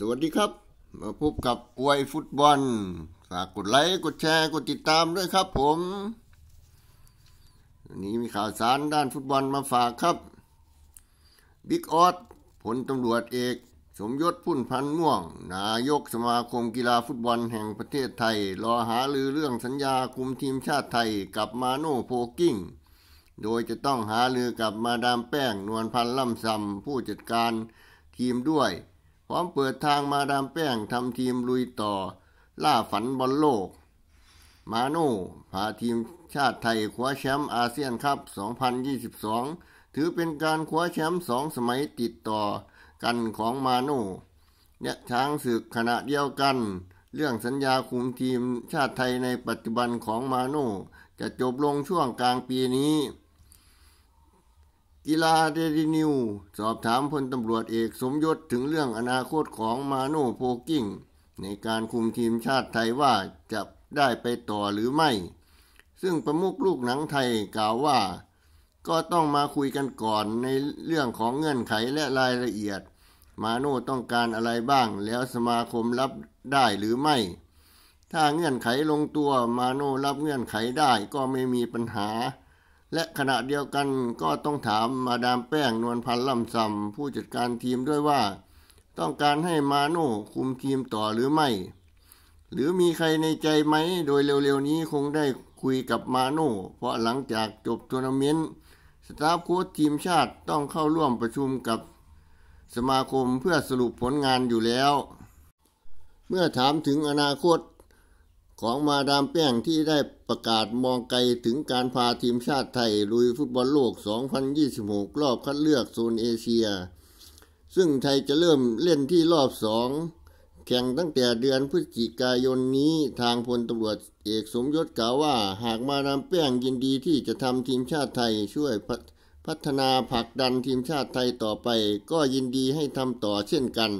สวัสดีครับ มาพบกับอวยฟุตบอล ฝากกดไลค์ กดแชร์ กดติดตามด้วยครับผมวันนี้มีข่าวสารด้านฟุตบอลมาฝากครับ บิ๊กออสผลตำรวจเอก สมยศพุ่นพันม่วง นายกสมาคมกีฬาฟุตบอลแห่งประเทศไทย รอหาลือเรื่องสัญญาคุมทีมชาติไทยกับมาโน่โพกิ้ง โดยจะต้องหาลือกับมาดามแป้ง นวลพันล่ำซำผู้จัดการทีมด้วยพร้อมเปิดทางมาดามแป้งทำทีมลุยต่อ ล่าฝันบอลโลก มาโน่พาทีมชาติไทยคว้าแชมป์อาเซียนคัพ2022 ถือเป็นการคว้าแชมป์สองสมัยติดต่อกันของมาโน่เนี่ยช้างศึกขณะเดียวกัน เรื่องสัญญาคุมทีมชาติไทยในปัจจุบันของมาโน่จะจบลงช่วงกลางปีนี้กีฬาเดลินิว สอบถามพลตำรวจเอกสมยศถึงเรื่องอนาคตของมาโนโพกิ้งในการคุมทีมชาติไทยว่าจะได้ไปต่อหรือไม่ ซึ่งประมุกลูกหนังไทยกล่าวว่า ก็ต้องมาคุยกันก่อนในเรื่องของเงื่อนไขและรายละเอียด มาโน่ต้องการอะไรบ้าง แล้วสมาคมรับได้หรือไม่ ถ้าเงื่อนไขลงตัวมาโน่รับเงื่อนไขได้ก็ไม่มีปัญหาและขณะเดียวกันก็ต้องถามมาดามแป้งนวลพันธ์ล่ำซำผู้จัดการทีมด้วยว่า ต้องการให้มาโน่คุมทีมต่อหรือไม่ หรือมีใครในใจไหมโดยเร็วๆนี้คงได้คุยกับมาโน่ เพราะหลังจากจบทัวร์นาเมนต์สตาฟโค้ชทีมชาติต้องเข้าร่วมประชุมกับสมาคมเพื่อสรุปผลงานอยู่แล้ว เมื่อถามถึงอนาคตของมาดามแป้งที่ได้ประกาศมองไกล ถึงการพาทีมชาติไทยลุยฟุตบอลโลก 2026 รอบคัดเลือกโซนเอเชีย ซึ่งไทยจะเริ่มเล่นที่รอบสองแข่งตั้งแต่เดือนพฤศจิกายนนี้ ทางพลตำรวจเอกสมยศกล่าวว่า หากมาดามแป้งยินดีที่จะทำทีมชาติไทยช่วยพพัฒนาผลักดันทีมชาติไทยต่อไป ก็ยินดีให้ทำต่อเช่นกัน